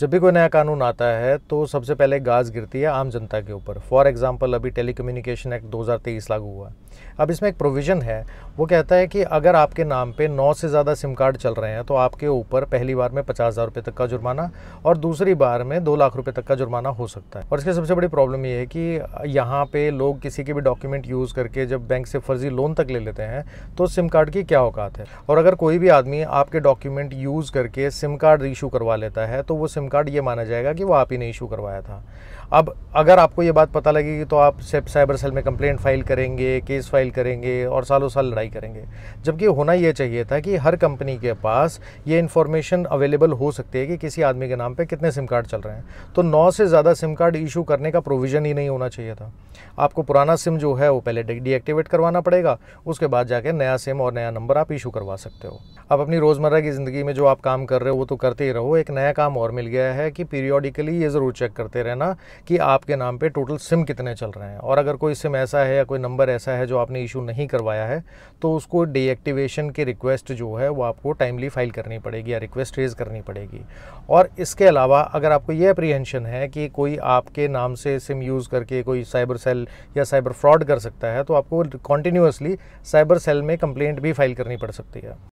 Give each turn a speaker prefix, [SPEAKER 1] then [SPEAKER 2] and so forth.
[SPEAKER 1] जब भी कोई नया कानून आता है तो सबसे पहले गाज गिरती है आम जनता के ऊपर फॉर एग्ज़ाम्पल अभी टेली कम्युनिकेशन एक्ट दो लागू हुआ है अब इसमें एक प्रोविज़न है वो कहता है कि अगर आपके नाम पे नौ से ज़्यादा सिम कार्ड चल रहे हैं तो आपके ऊपर पहली बार में पचास हज़ार रुपये तक का जुर्माना और दूसरी बार में दो लाख रुपये तक का जुर्माना हो सकता है और इसकी सबसे बड़ी प्रॉब्लम ये है कि यहाँ पर लोग किसी के भी डॉक्यूमेंट यूज़ करके जब बैंक से फर्जी लोन तक ले लेते हैं तो सिम कार्ड की क्या औकात है और अगर कोई भी आदमी आपके डॉक्यूमेंट यूज़ करके सिम कार्ड इशू करवा लेता है तो वो सिम कार्ड ये माना जाएगा कि वो आप ही ने इशू करवाया था अब अगर आपको ये बात पता लगेगी तो आप सेप साइबर सेल में कंप्लेंट फाइल करेंगे केस फाइल करेंगे और सालों साल लड़ाई करेंगे जबकि होना ये चाहिए था कि हर कंपनी के पास ये इन्फॉर्मेशन अवेलेबल हो सकती है कि किसी आदमी के नाम पर कितने सिम कार्ड चल रहे हैं तो नौ से ज़्यादा सिम कार्ड इशू करने का प्रोविज़न ही नहीं होना चाहिए था आपको पुराना सिम जो है वो पहले डीएक्टिवेट करवाना पड़ेगा उसके बाद जाके नया सिम और नया नंबर आप इशू करवा सकते हो आप अपनी रोज़मर्रा की ज़िंदगी में जो आप काम कर रहे हो वो तो करते ही रहो एक नया काम और मिल गया गया है कि पीरियोडिकली ये ज़रूर चेक करते रहना कि आपके नाम पे टोटल सिम कितने चल रहे हैं और अगर कोई सिम ऐसा है या कोई नंबर ऐसा है जो आपने इशू नहीं करवाया है तो उसको डीएक्टिवेशन की रिक्वेस्ट जो है वो आपको टाइमली फाइल करनी पड़ेगी या रिक्वेस्ट रेज करनी पड़ेगी और इसके अलावा अगर आपको ये अप्रीहेंशन है कि कोई आपके नाम से सिम यूज़ करके कोई साइबर सेल या साइबर फ्रॉड कर सकता है तो आपको कॉन्टीन्यूसली साइबर सेल में कंप्लेंट भी फाइल करनी पड़ सकती है